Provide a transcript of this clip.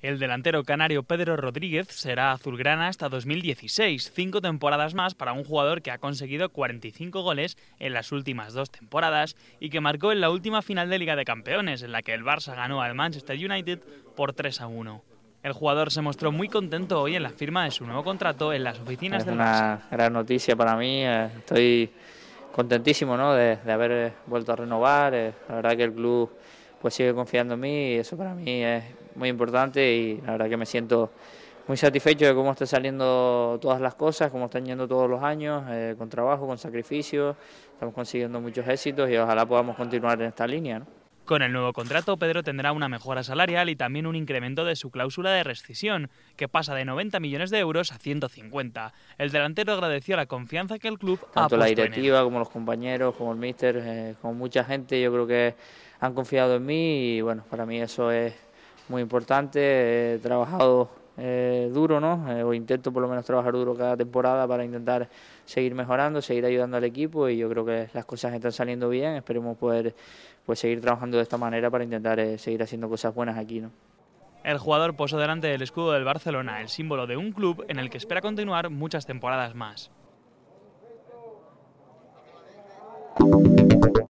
El delantero canario Pedro Rodríguez será azulgrana hasta 2016, cinco temporadas más para un jugador que ha conseguido 45 goles en las últimas dos temporadas y que marcó en la última final de Liga de Campeones, en la que el Barça ganó al Manchester United por 3 a 1. El jugador se mostró muy contento hoy en la firma de su nuevo contrato en las oficinas del Barça. Una gran noticia para mí, eh, estoy contentísimo ¿no? de, de, haber vuelto a renovar, eh, la verdad que el club pues sigue confiando en mí y eso para mí es muy importante y la verdad que me siento muy satisfecho de cómo están saliendo todas las cosas, cómo están yendo todos los años, eh, con trabajo, con sacrificio, estamos consiguiendo muchos éxitos y ojalá podamos continuar en esta línea. ¿no? Con el nuevo contrato, Pedro tendrá una mejora salarial y también un incremento de su cláusula de rescisión, que pasa de 90 millones de euros a 150. El delantero agradeció la confianza que el club Tanto ha puesto la directiva como los compañeros, como el míster, eh, como mucha gente, yo creo que han confiado en mí y bueno, para mí eso es muy importante. He trabajado eh, duro, ¿no? Eh, o intento por lo menos trabajar duro cada temporada para intentar seguir mejorando, seguir ayudando al equipo y yo creo que las cosas están saliendo bien. Esperemos poder pues, seguir trabajando de esta manera para intentar eh, seguir haciendo cosas buenas aquí, ¿no? El jugador posó delante del escudo del Barcelona, el símbolo de un club en el que espera continuar muchas temporadas más.